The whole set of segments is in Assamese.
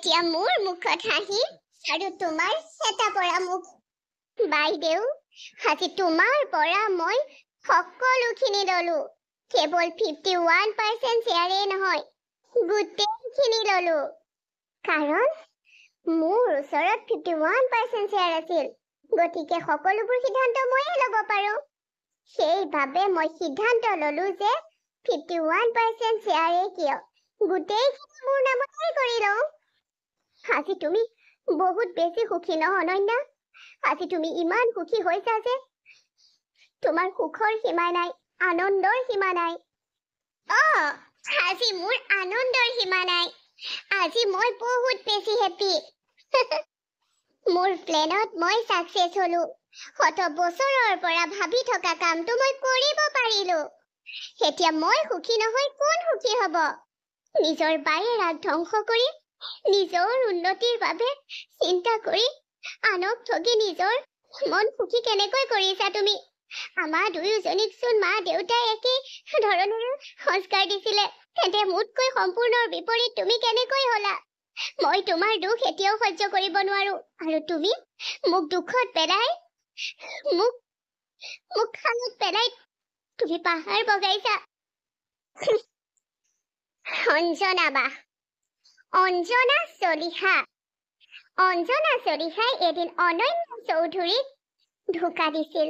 এতিয়া মোৰ মুখত হাঁহি আৰু তোমাৰ চেটা পৰা মোক বাইদেউ আজি তোমাৰ পৰা মই সকলোখিনি ল'লো কেৱল ফিফটি ওৱান পাৰ্চেণ্ট শ্বেয়াৰেই নহয় গোটেইখিনি ল'লো কাৰণ মোৰ ওচৰত ফিফটি ওৱান পাৰ্চেণ্ট শ্বেয়াৰ আছিল গতিকে সকলোবোৰ সিদ্ধান্ত ময়েই ল'ব পাৰোঁ সেইবাবে মই সিদ্ধান্ত ল'লো যে ফিফটি ওৱান পাৰ্চেণ্ট শ্বেয়াৰেই কিয় গোটেইখিনি মোৰ নামতেই কৰি লওঁ আজি তুমি বহুত বেছি সুখী নহনন্যা আজি তুমি ইমান সুখী হৈছা যে তোমাৰ সুখৰ সীমা নাই আনন্দৰ সীমা নাই অহ আজি মোৰ আনন্দৰ সীমা নাই আজি মই বহুত বেছি হেপী মোৰ প্লেনত মই ছাকচেছ হলো শত বছৰৰ পৰা ভাবি থকা কামটো মই কৰিব পাৰিলো এতিয়া মই সুখী নহয় কোন সুখী হব নিজৰ বায়ে ৰাগ ধ্বংস কৰি নিজৰ উন্নতিৰ বাবে চিন্তা কৰি আনক ঠগি নিজৰ মন সুখী কেনেকৈ কৰিছা তুমি আমাৰ দুয়োজনীক মা দেউতাই একেই ধৰণৰ সংস্কাৰ দিছিলে তেন্তে মোতকৈ সম্পূৰ্ণ বিপৰীত তুমি কেনেকৈ হলা মই তোমাৰ দুখ এতিয়াও সহ্য কৰিব নোৱাৰো আৰু তুমি মোক দুখত পেলাই মোক মোক খালত পেলাই তুমি পাহাৰ বগাইছা অঞ্জনাবা অঞ্জনা চলিহা অঞ্জনা চলিহাই এদিন অনন্য চৌধুৰীক ধোকা দিছিল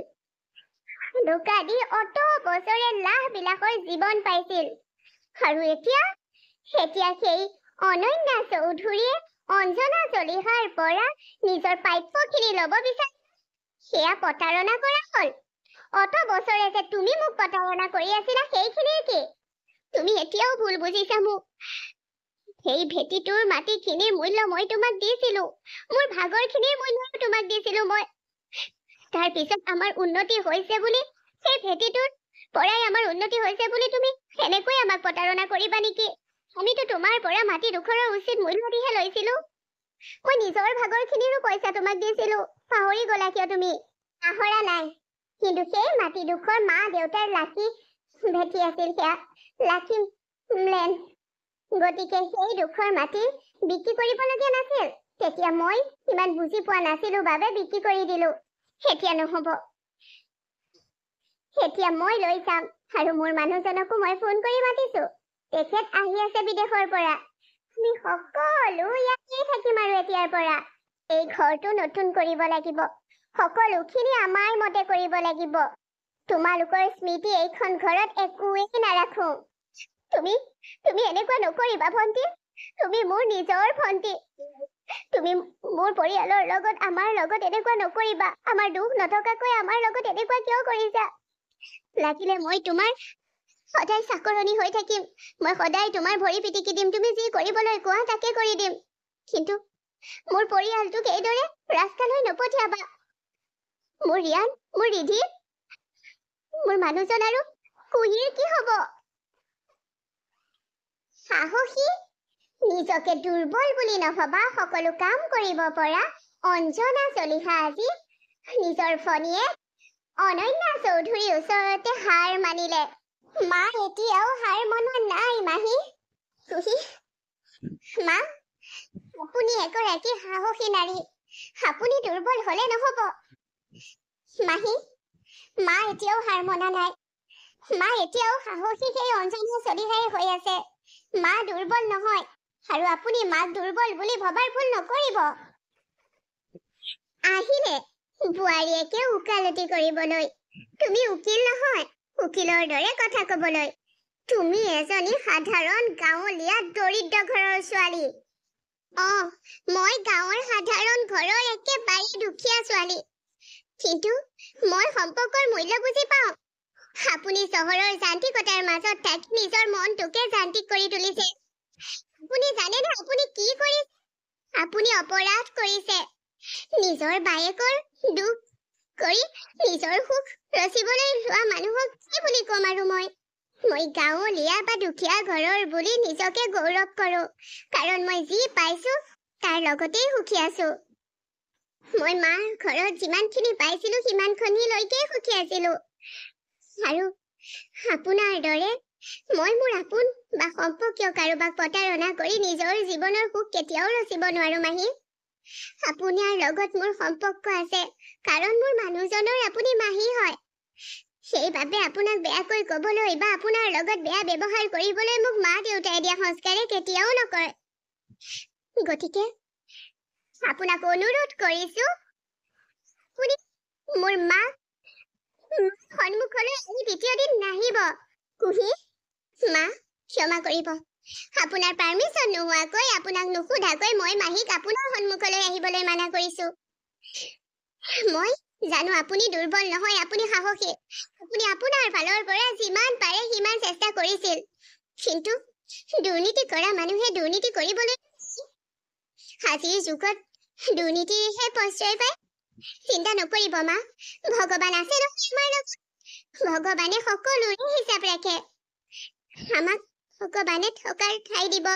ধোকা দি অত বছৰে লাহ বিলাসৰ জীৱন পাইছিল আৰু এতিয়া এতিয়া সেই অনন্যা চৌধুৰীয়ে অঞ্জনা চলিহাৰ পৰা নিজৰ প্ৰাপ্যখিনি ল'ব বিচাৰে সেয়া প্ৰতাৰণা কৰা হ'ল অত বছৰে যে তুমি মোক প্ৰতাৰণা কৰি আছিলা সেইখিনিয়ে কি তুমি এতিয়াও ভুল বুজিছা মোক সেই ভেটিটোৰ মাটিখিনিৰ মূল্য মই তোমাক দিছিলো মোৰ ভাগৰখিনিৰ মূল্য তোমাক দিছিলো মই তাৰ আমাৰ উন্নতি হৈছে বুলি সেই ভেটিটোৰ পৰাই আমাৰ উন্নতি হৈছে বুলি তুমি এনেকৈ আমাক প্ৰতাৰণা কৰিবা নেকি আমিতো তোমাৰ পৰা মাটি উচিত মূল্য লৈছিলো মই নিজৰ ভাগৰখিনিৰো পইচা তোমাক দিছিলো পাহৰি গলা কিয় তুমি পাহৰা নাই কিন্তু সেই মাটিডোখৰ মা দেউতাৰ লাখি ভেটি আছিল সেয়া লাখি গতিকে সেই দুখৰ মাটি বিক্ৰী কৰিবলগীয়া নাছিল তেতিয়া মই ইমান বুজি পোৱা নাছিলো বাবে বিক্ৰী কৰি দিলো সেতিয়া নহব সেতিয়া মই লৈ যাম আৰু মোৰ মানুহজনকো মই ফোন কৰি মাতিছো তেখেত আহি আছে বিদেশৰ পৰা আমি সকলো ইয়াতে থাকিম আৰু এতিয়াৰ পৰা এই ঘৰটো নতুন কৰিব লাগিব সকলোখিনি আমাৰ মতে কৰিব লাগিব তোমালোকৰ স্মৃতি এইখন ঘৰত একোৱেই নাৰাখো তুমি তুমি এনেকুৱা নকৰিবা ভণ্টি তুমি মোৰ নিজৰ ভণ্টি তুমি মোৰ পৰিয়ালৰ লগত আমাৰ লগত এনেকুৱা নকৰিবা আমাৰ দুখ নথকাকৈ আমাৰ লগত এনেকুৱা কিয় কৰিছা লাগিলে মই তোমাৰ সদায় চাকৰণী হৈ থাকিম মই সদায় তোমাৰ ভৰি পিটিকি দিম তুমি যি কৰিবলৈ কোৱা তাকে কৰি দিম কিন্তু মোৰ পৰিয়ালটোক এইদৰে ৰাস্তালৈ নপঠিয়াবা মোৰ ৰিয়ান মোৰ ৰিধি মোৰ মানুহজন আৰু কুঁহিৰ কি হব নিজকে দুৰ্বল বুলি নভবা সকলো কাম কৰিব পৰা অঞ্জনা চলিহা আজি নিজৰ ফণীয়ে অনন্যা চৌধুৰীৰ ওচৰতে হাৰ মানিলে মা এতিয়াও হাৰ মনোৱা নাই মাহী মা আপুনি এগৰাকী সাহসী নাৰী আপুনি দুৰ্বল হলে নহব মাহী মা এতিয়াও হাৰ মনা নাই মা এতিয়াও সাহসী সেই অঞ্জনা চলিহাই হৈ আছে মা দুৰ্বল নহয় আৰু আপুনি মাক দুৰ্বল বুলি ভবাৰ ভুল নকৰিব আহিলে বোৱাৰীয়েকে উকালতি কৰিবলৈ তুমি উকিল নহয় উকিলৰ দৰে কথা কবলৈ তুমি এজনী সাধাৰণ গাঁৱলীয়া দৰিদ্ৰ ঘৰৰ ছোৱালী অঁ মই গাঁৱৰ সাধাৰণ ঘৰৰ একেবাৰে দুখীয়া ছোৱালী কিন্তু মই সম্পৰ্কৰ মূল্য বুজি পাওঁ আপুনি চহৰৰ যান্ত্ৰিকতাৰ মাজত থাকি নিজৰ মনটোকে যান্ত্ৰিক কৰি তুলিছে আপুনি জানেনে আপুনি কি কৰি আপুনি অপৰাধ কৰিছে নিজৰ বায়েকৰ দুখ কৰি নিজৰ সুখ ৰচিবলৈ লোৱা মানুহক কি বুলি কম আৰু মই মই গাঁৱলীয়া বা দুখীয়া ঘৰৰ বুলি নিজকে গৌৰৱ কৰো কাৰণ মই যি পাইছো তাৰ লগতেই সুখী আছো মই মাৰ ঘৰত যিমানখিনি পাইছিলো সিমানখিনিলৈকে সুখী আছিলো আৰু আপোনাৰ দৰে মই মোৰ আপোন বা সম্পৰ্কীয় কাৰোবাক প্ৰতাৰণা কৰি নিজৰ জীৱনৰ সুখ কেতিয়াও ৰচিব নোৱাৰো মাহী আপোনাৰ লগত মোৰ সম্পৰ্ক আছে কাৰণ মোৰ মানুহজনৰ আপুনি মাহী হয় সেইবাবে আপোনাক বেয়াকৈ কবলৈ বা আপোনাৰ লগত বেয়া ব্যৱহাৰ কৰিবলৈ মোক মা দেউতাই দিয়া সংস্কাৰে কেতিয়াও নকৰে গতিকে আপোনাক অনুৰোধ কৰিছো মোৰ মাক সন্মুখলৈ আহি দ্বিতীয় দিন নাহিব কুহি মা ক্ষমা কৰিব আপোনাৰ পাৰ্মিশ্যন নোহোৱাকৈ আপোনাক নুসুধাকৈ মই মাহীক আপোনাৰ সন্মুখলৈ আহিবলৈ মানা কৰিছো মই জানো আপুনি দুৰ্বল নহয় আপুনি সাহসী আপুনি আপোনাৰ ফালৰ পৰা যিমান পাৰে সিমান চেষ্টা কৰিছিল কিন্তু দুৰ্নীতি কৰা মানুহে দুৰ্নীতি কৰিবলৈ আজিৰ যুগত দুৰ্নীতিৰহে প্ৰশ্ৰয় পায় চিন্তা নকৰিব মা ভগৱান আছে নহয় আমাৰ লগত ভগৱানে সকলোৰে হিচাপ ৰাখে আমাক ভগৱানে থকাৰ ঠাই দিব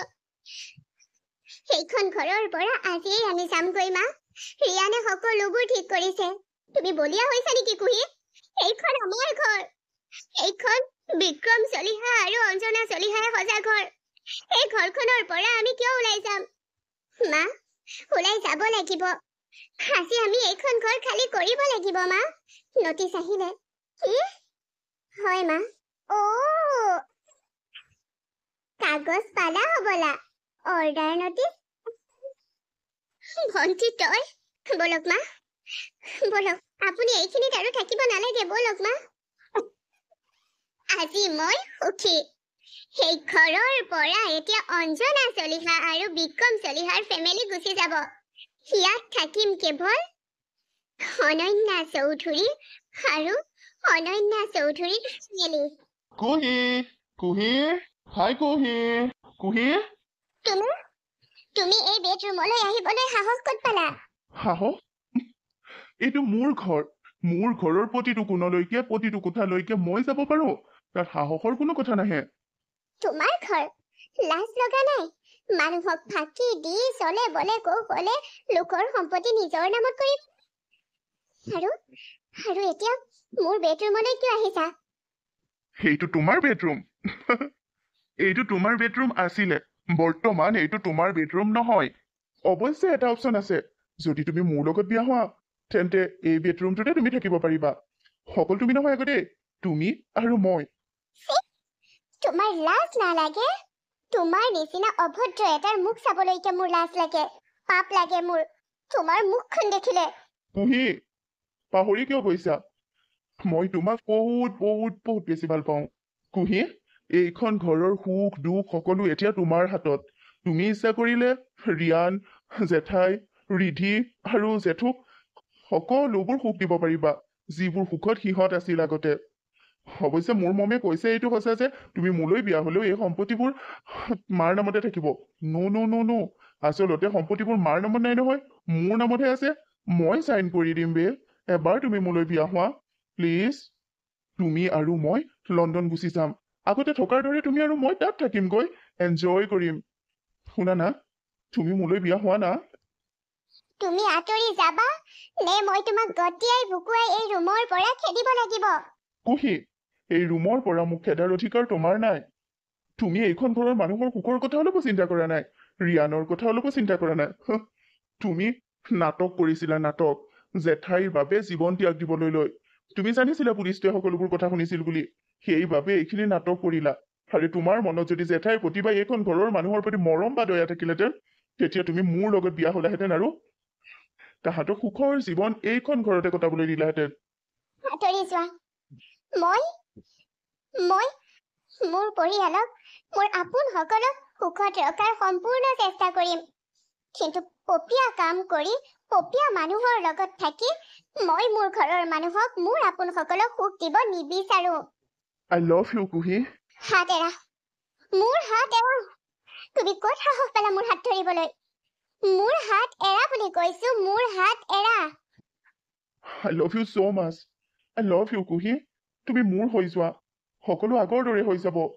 সেইখন ঘৰৰ পৰা আজিয়ে আমি যামগৈ মা ৰিয়ানে সকলোবোৰ ঠিক কৰিছে তুমি বলিয়া হৈছা নেকি কুহি সেইখন আমাৰ ঘৰ সেইখন বিক্ৰম চলিহা আৰু অঞ্জনা চলিহাৰ সজা ঘৰ সেই ঘৰখনৰ পৰা আমি কিয় ওলাই যাম মা ওলাই যাব লাগিব আজি আমি এইখন ঘৰ খালী কৰিব লাগিব মা নটিছ আহিলে কি হয় মা অ' কাগজ পালা হবলা অৰ্ডাৰ নটি ভণ্টি তই বলক মা বলক আপুনি এইখিনিত আৰু থাকিব নালাগে বলক মা আজি মই সুখী সেই ঘৰৰ পৰা এতিয়া অঞ্জনা চলিহা আৰু বিক্ৰম চলিহাৰ ফেমিলি গুচি যাব ইয়াত থাকিম কেৱল অনন্যা চৌধুৰী আৰু অনন্যা চৌধুৰীৰ ফেমিলি কুহি কুহিৰ হাই কুহি কুহি তুমি তুমি এই বেডৰুমলৈ আহিবলৈ সাহস ক'ত পালা সাহস এইটো মোৰ ঘৰ মোৰ ঘৰৰ প্ৰতিটো কোণলৈকে প্ৰতিটো কোঠালৈকে মই যাব পাৰো তাত সাহসৰ কোনো কথা নাহে তোমাৰ ঘৰ লাজ লগা নাই মানুহক ফাঁকি দি চলে বলে কৌ কলে লোকৰ সম্পত্তি নিজৰ নামত কৰি আৰু আৰু এতিয়া মোৰ বেডৰুমলৈ কিয় আহিছা সেইটো তোমাৰ বেডৰুম এইটো তোমাৰ বেডৰুম আছিলে বৰ্তমান এইটো তোমাৰ বেডৰুম নহয় অৱশ্যে এটা অপশ্যন আছে যদি তুমি মোৰ লগত বিয়া হোৱা তেন্তে এই বেডৰুমটোতে তুমি থাকিব পাৰিবা সকলো তুমি নহয় আকৌ দেই তুমি আৰু মই তোমাৰ নিচিনা অভদ্ৰ এটাৰ মুখ চাবলৈ মোৰ লাজ লাগে পাপ লাগে মোৰ তোমাৰ মুখখন দেখিলে পুহি পাহৰি কিয় গৈছা মই তোমাক বহুত বহুত বহুত বেছি ভাল পাওঁ কুহি এইখন ঘৰৰ সুখ দুখ সকলো এতিয়া তোমাৰ হাতত তুমি ইচ্ছা কৰিলে ৰিয়ান জেঠাই ৰিধি আৰু জেঠুক সকলোবোৰ সুখ দিব পাৰিবা যিবোৰ সুখত সিহঁত আছিল আগতে অৱশ্যে মোৰ মমে কৈছে এইটো সঁচা যে তুমি মোলৈ বিয়া হ'লেও এই সম্পত্তিবোৰ মাৰ নামতে থাকিব নো নো নো নো আচলতে সম্পত্তিবোৰ মাৰ নামত নাই নহয় মোৰ নামতহে আছে মই চাইন কৰি দিম বে এবাৰ তুমি মোলৈ বিয়া হোৱা প্লিজ তুমি আৰু মই লণ্ডন গুচি যাম আগতে থকাৰ দৰে তুমি আৰু মই তাত থাকিমগৈ এনজয় কৰিম শুনা না তুমি মোলৈ বিয়া হোৱা না তুমি আঁতৰি যাবা নে মই তোমাক গতিয়াই ভুকুৱাই এই ৰুমৰ পৰা খেদিব লাগিব কুহি এই ৰুমৰ পৰা মোক খেদাৰ অধিকাৰ তোমাৰ নাই তুমি এইখন ঘৰৰ মানুহৰ সুখৰ কথা অলপো চিন্তা কৰা নাই ৰিয়ানৰ কথা অলপো চিন্তা কৰা নাই তুমি নাটক কৰিছিলা নাটক জেঠাইৰ বাবে জীৱন ত্যাগ দিবলৈ লৈ তুমি জানিছিলা পুলিচটোৱে সকলোবোৰ কথা শুনিছিল বুলি সেইবাবে এইখিনি নাটক কৰিলা আৰে তোমাৰ মনত যদি জেঠাইৰ প্ৰতি বা এইখন ঘৰৰ মানুহৰ প্ৰতি মৰম বা দয়া থাকিলহেঁতেন তেতিয়া তুমি মোৰ লগত বিয়া হলাহেঁতেন আৰু তাহাঁতক সুখৰ জীৱন এইখন ঘৰতে কটাবলৈ দিলাহেঁতেন মোৰ পৰিয়ালক মোৰ আপোন সকলক সুখত ৰখাৰ সম্পূৰ্ণ চেষ্টা কৰিম কিন্তু পপীয়া কাম কৰি পপীয়া মানুহৰ লগত থাকি মই মোৰ ঘৰৰ মানুহক মোৰ আপোন সকলক সুখ দিব নিবিচাৰো I love you, Kuhi. Ha, Dera. Moor hat era. To be caught her of Palamur hat terrible. Moor hat era, Polikoisu, Moor hat era. I love you so much. I love you, Kuhi. To be Moor Hoiswa. Hokolo Agordore Hoisabo.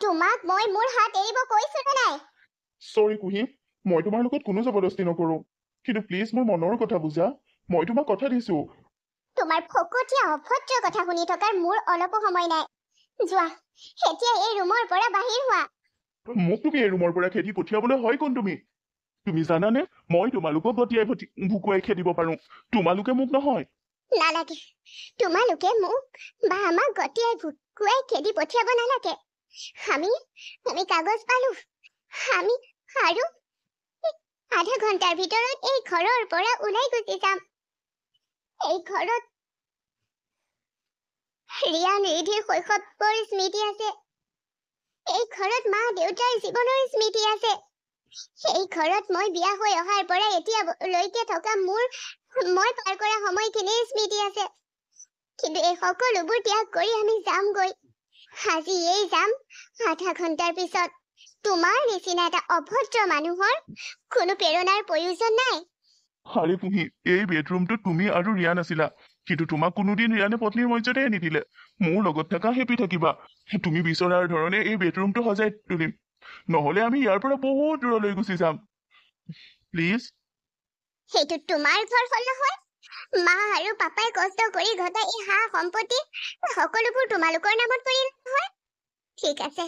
To mark boy, Moor hat eribo koisu tonight. Sorry, Kuhi. মই তোমাৰ লগত কোনো জবৰদস্তি নকৰো কিন্তু প্লিজ মই মনৰ কথা বুজা মই তোমাক কথা দিছো তোমাৰ ফকটীয়া অভদ্ৰ কথা শুনি থকাৰ মোৰ অলপো সময় নাই যোৱা এতিয়া এই ৰুমৰ পৰা বাহিৰ হোৱা মোক তুমি এই ৰুমৰ পৰা খেদি পঠিয়াবলৈ হয় কোন তুমি তুমি জানানে মই তোমালোকক গতিয়াই ভটি ভুকুৱাই খেদিব পাৰো তোমালোকে মোক নহয় নালাগে তোমালোকে মোক বা আমাক গতিয়াই ভুকুৱাই খেদি পঠিয়াব নালাগে আমি আমি কাগজ পালো আমি আৰু আধা ঘণ্টাৰ ভিতৰত এই ঘৰৰ পৰা ওলাই গুচি যাম এই ঘৰত ৰিয়ান ৰিধিৰ শৈশৱৰ স্মৃতি আছে এই ঘৰত মা দেউতাৰ জীৱনৰ স্মৃতি আছে সেই ঘৰত মই বিয়া হৈ অহাৰ পৰা এতিয়ালৈকে থকা মোৰ মই পাৰ কৰা সময়খিনিৰ স্মৃতি আছে কিন্তু এই সকলোবোৰ ত্যাগ কৰি আমি যামগৈ আজি এই যাম আধা ঘণ্টাৰ পিছত তোমাৰ নিচিনা এটা অভদ্ৰ মানুহৰ কোনো প্ৰেৰণাৰ প্ৰয়োজন নাই হাৰি পুহি এই বেডৰুমটো তুমি আৰু ৰিয়ান আছিলা কিন্তু তোমাক কোনোদিন ৰিয়ানে পত্নীৰ মৰ্যাদাই নিদিলে মোৰ লগত থাকা হেপি থাকিবা তুমি বিচৰাৰ ধৰণে এই বেডৰুমটো সজাই তুলিম নহলে আমি ইয়াৰ পৰা বহুত দূৰলৈ গুচি যাম প্লিজ সেইটো তোমাৰ ঘৰ হল নহয় মা আৰু পাপাই কষ্ট কৰি ঘটা এই সা সম্পত্তি সকলোবোৰ তোমালোকৰ নামত পৰিল নহয় ঠিক আছে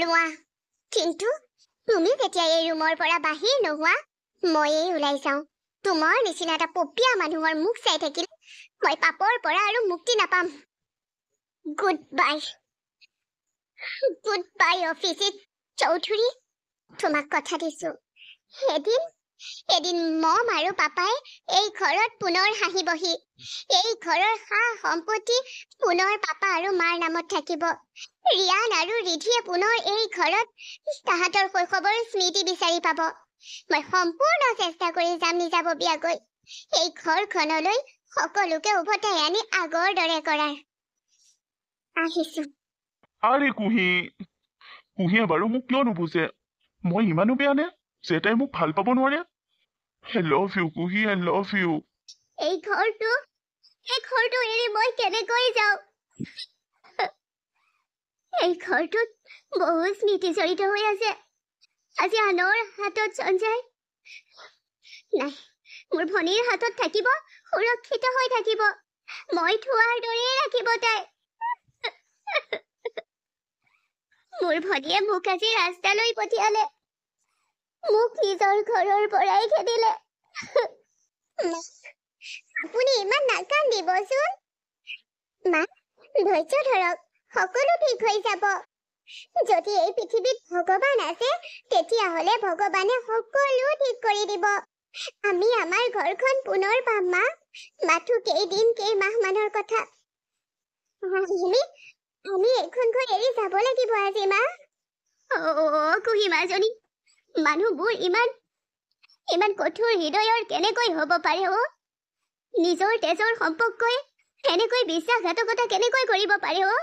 লোৱা কিন্তু তুমি যেতিয়া এই ৰুমৰ পৰা বাহিৰ নোহোৱা ময়েই ওলাই যাওঁ তোমাৰ নিচিনা এটা পপীয়া মানুহৰ মুখ চাই থাকিলে মই পাপৰ পৰা আৰু মুক্তি নাপাম গুডবাই গুডবাই অফিচিত চৌধুৰী তোমাক কথা দিছোঁ এদিন এদিন মম আৰু পাপাই এই ঘৰত পুনৰ হাঁহিবহি এই ঘৰৰ সা সম্পত্তি পুনৰ পাপা আৰু মাৰ নামত থাকিব ৰিয়ান আৰু ৰিধিয়ে পুনৰ এই ঘৰত তাহাঁতৰ শৈশৱৰ স্মৃতি বিচাৰি পাব মই সম্পূৰ্ণ চেষ্টা কৰি যাম নিজাববীয়াকৈ এই ঘৰখনলৈ সকলোকে উভতাই আনি আগৰ দৰে কৰাৰ আহিছো আৰে কুঁহি কুঁহিয়ে বাৰু মোক কিয় নুবুজে মই ইমানো বেয়া নে জেঠাই মোক ভাল পাব নোৱাৰে স্মৃতি জড়িত হৈ আছে আজি আনৰ হাতত মোৰ ভনীৰ হাতত থাকিব সুৰক্ষিত হৈ থাকিব মোৰ ভনীয়ে মোক আজি ৰাস্তালৈ পঠিয়ালে মোক নিজৰ ঘৰৰ পৰাই খেদিলে আপুনি ইমান নাকান্দিবচোন মা ধৈৰ্য ধৰক সকলো ঠিক হৈ যাব যদি এই পৃথিৱীত ভগৱান আছে তেতিয়াহ'লে ভগৱানে সকলো ঠিক কৰি দিব আমি আমাৰ ঘৰখন পুনৰ পাম মা মাথো কেইদিন কেইমাহমানৰ কথা আমি এখন কৈ এৰি যাব লাগিব আজি মা কুহিমাজনী মানুহবোৰ ইমান ইমান কঠোৰ হৃদয়ৰ কেনেকৈ হ'ব পাৰে অ নিজৰ তেজৰ সম্পৰ্কই এনেকৈ বিশ্বাসঘাতকতা কেনেকৈ কৰিব পাৰে অ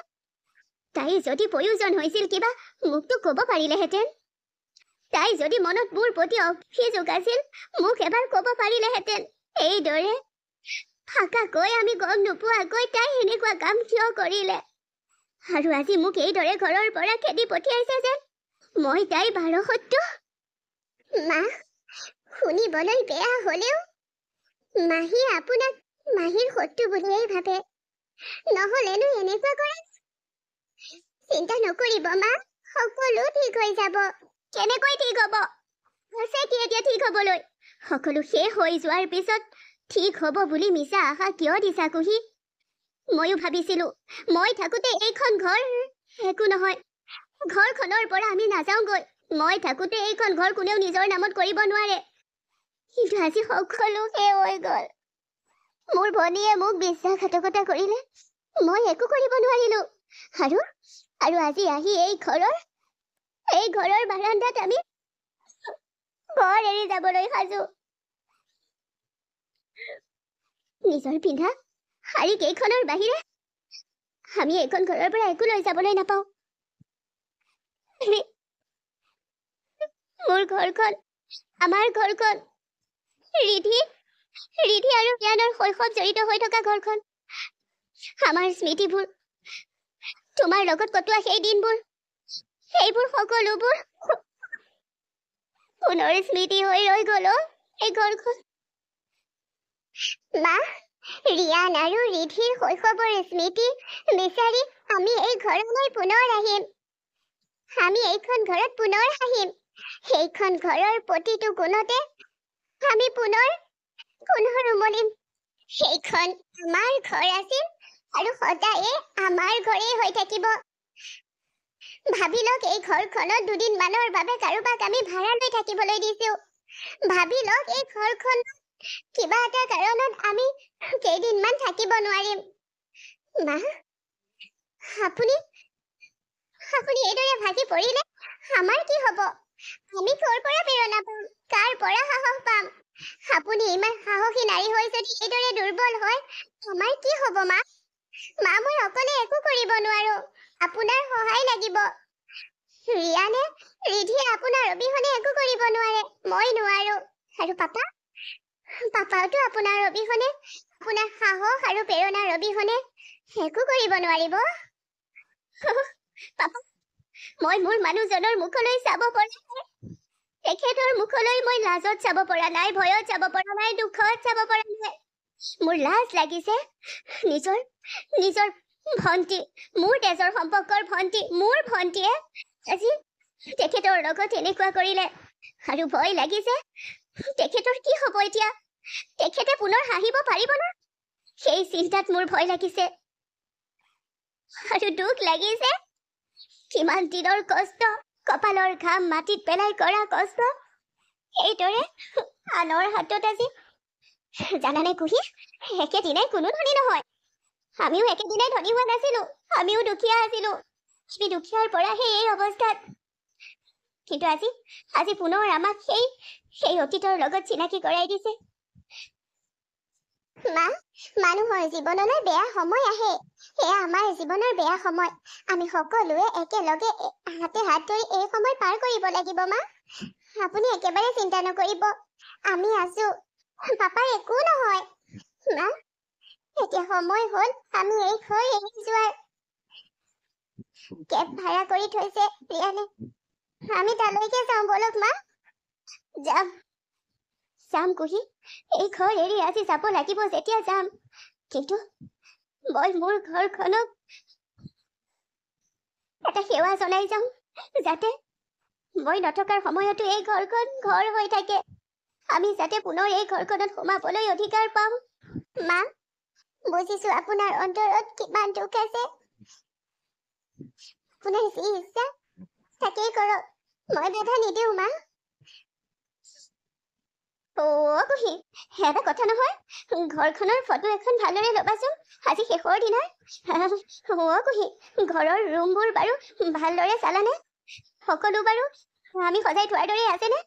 তাই যদি প্ৰয়োজন হৈছিল কিবা মোকতো ক'ব পাৰিলেহেঁতেন তাই যদি মনত মোৰ প্ৰতি অভিযোগ আছিল মোক এবাৰ ক'ব পাৰিলেহেঁতেন এইদৰে ফাঁকাকৈ আমি গম নোপোৱাকৈ তাই এনেকুৱা কাম কিয় কৰিলে আৰু আজি মোক এইদৰে ঘৰৰ পৰা খেদি পঠিয়াইছে যেন মই তাই বাৰ সত্য মা শুনিবলৈ বেয়া হলেও মাহী আপোনাক মাহীৰ শত্ৰু বুলিয়েই ভাবে নহলেনো এনেকুৱা কৰে চিন্তা নকৰিব মা সকলো ঠিক হৈ যাব কেনেকৈ ঠিক হ'ব আছে কি এতিয়া ঠিক হ'বলৈ সকলো শেষ হৈ যোৱাৰ পিছত ঠিক হ'ব বুলি মিছা আশা কিয় দিছা কুহি ময়ো ভাবিছিলো মই থাকোতে এইখন ঘৰ একো নহয় ঘৰখনৰ পৰা আমি নাযাওঁগৈ মই থাকোঁতে এইখন ঘৰ কোনেও নিজৰ নামত কৰিব নোৱাৰে কিন্তু আজি সকলো সেই হৈ গ'ল মোৰ ভনীয়ে মোক বিশ্বাসঘাতকতা কৰিলে মই একো কৰিব নোৱাৰিলো আৰু আৰু আজি আহি এই ঘৰৰ এই ঘৰৰ বাৰান্দাত আমি ঘৰ এৰি যাবলৈ সাজু নিজৰ পিন্ধা শাৰী কেইখনৰ বাহিৰে আমি এইখন ঘৰৰ পৰা একো লৈ যাবলৈ নাপাওঁ মোৰ ঘৰখন আমাৰ ঘৰখন ৰিধি ৰিধি আৰু জ্ঞানৰ শৈশৱ জড়িত হৈ থকা ঘৰখন আমাৰ স্মৃতিবোৰ তোমাৰ লগত কটোৱা সেই দিনবোৰ সেইবোৰ সকলোবোৰ পুনৰ স্মৃতি হৈ ৰৈ গলো এই ঘৰখন ৰিয়ান আৰু ৰিধিৰ শৈশৱৰ স্মৃতি বিচাৰি আমি এই ঘৰলৈ পুনৰ আহিম আমি এইখন ঘৰত পুনৰ আহিম সেইখন ঘৰৰ প্ৰতিটো গুণতে আমি পুনৰ পুনৰ উমলিম সেইখন আমাৰ ঘৰ আছিল আৰু সদায়ে আমাৰ ঘৰেই হৈ থাকিব ভাবি লওক এই ঘৰখনত দুদিনমানৰ বাবে কাৰোবাক আমি ভাড়ালৈ থাকিবলৈ দিছো ভাবি লওক এই ঘৰখনত কিবা এটা কাৰণত আমি কেইদিনমান থাকিব নোৱাৰিম মা আপুনি আপুনি এইদৰে ভাগি পৰিলে আমাৰ কি হ'ব আমি ক'ৰ পৰা প্ৰেৰণা পাম কাৰ পৰা সাহস পাম আপুনি ইমান সাহসী নাৰী হৈ যদি এইদৰে দুৰ্বল হয় আমাৰ কি হ'ব মা মা মই অকলে একো কৰিব নোৱাৰো আপোনাৰ সহায় লাগিব ৰিয়ানে ৰিধিয়ে আপোনাৰ অবিহনে একো কৰিব নোৱাৰে মই নোৱাৰো আৰু পাপা পাপাওতো আপোনাৰ অবিহনে আপোনাৰ সাহস আৰু প্ৰেৰণাৰ অবিহনে একো কৰিব নোৱাৰিব মই মোৰ মানুহজনৰ মুখলৈ চাব পৰা নাই তেখেতৰ মুখলৈ মই লাজত চাব পৰা নাই ভয়ত চাব পৰা নাই দুখত চাব পৰা নাই মোৰ লাজ লাগিছে নিজৰ নিজৰ ভণ্টি মোৰ তেজৰ সম্পৰ্কৰ ভণ্টি মোৰ ভণ্টিয়ে আজি তেখেতৰ লগত এনেকুৱা কৰিলে আৰু ভয় লাগিছে তেখেতৰ কি হ'ব এতিয়া তেখেতে পুনৰ হাঁহিব পাৰিবনে সেই চিন্তাত মোৰ ভয় লাগিছে আৰু দুখ লাগিছে কিমান দিনৰ কষ্ট কপালৰ ঘাম মাটিত পেলাই কৰা কষ্ট সেইদৰে আনৰ হাতত আজি জানানে কুহি একেদিনাই কোনো ধনী নহয় আমিও একেদিনাই ধনী হোৱা নাছিলো আমিও দুখীয়া আছিলো সেই দুখীয়াৰ পৰাহে এই অৱস্থাত কিন্তু আজি আজি পুনৰ আমাক সেই সেই অতীতৰ লগত চিনাকি কৰাই দিছে মা মানুহৰ জীৱনলৈ বেয়া সময় আহে সেয়া আমাৰ জীৱনৰ বেয়া সময় আমি সকলোৱে একেলগে হাতে হাত ধৰি এই সময় পাৰ কৰিব লাগিব মা আপুনি একেবাৰে চিন্তা নকৰিব আমি আছো পাপাৰ একো নহয় মা এতিয়া সময় হ'ল আমি এই হৈ এৰি যোৱাৰ কেব ভাড়া কৰি থৈছে প্ৰিয়ানে আমি তালৈকে যাওঁ বলক মা যাম যাম কুহি এই ঘৰ এৰি আজি যাব লাগিব যেতিয়া যাম কিন্তু মই মোৰ ঘৰখনক এটা সেৱা জনাই যাওঁ যাতে মই নথকাৰ সময়তো এই ঘৰখন ঘৰ হৈ থাকে আমি যাতে পুনৰ এই ঘৰখনত সোমাবলৈ অধিকাৰ পাওঁ মা বুজিছো আপোনাৰ অন্তৰত কিমান দুখ আছে আপোনাৰ যি ইচ্ছা থাকি কৰক মই বাধা নিদিওঁ মা অ কুহি এটা কথা নহয় ঘৰখনৰ ফটো এখন ভালদৰে ল'বাচোন আজি শেষৰ দিনাই অ কুহি ঘৰৰ ৰুমবোৰ বাৰু ভালদৰে চালানে সকলো বাৰু আমি সজাই থোৱাৰ দৰে আছেনে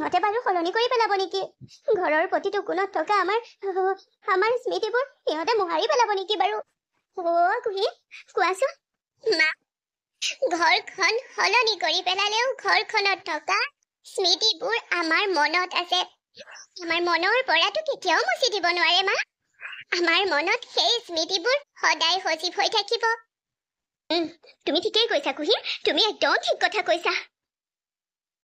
ইহঁতে বাৰু সলনি কৰি পেলাব নেকি ঘৰৰ প্ৰতিটো কোণত থকা আমাৰ আমাৰ স্মৃতিবোৰ ইহঁতে মোহাৰি পেলাব নেকি বাৰু অ কুহি কোৱাচোন মা ঘৰখন সলনি কৰি পেলালেও ঘৰখনত থকা স্মৃতিবোৰ আমাৰ মনত আছে আমাৰ মনৰ পৰাটো কেতিয়াও মচি দিব নোৱাৰে মা আমাৰ মনত সেই স্মৃতিবোৰ সদায় সজীৱ হৈ থাকিব তুমি ঠিকেই কৈছা কুহি তুমি একদম ঠিক কথা কৈছা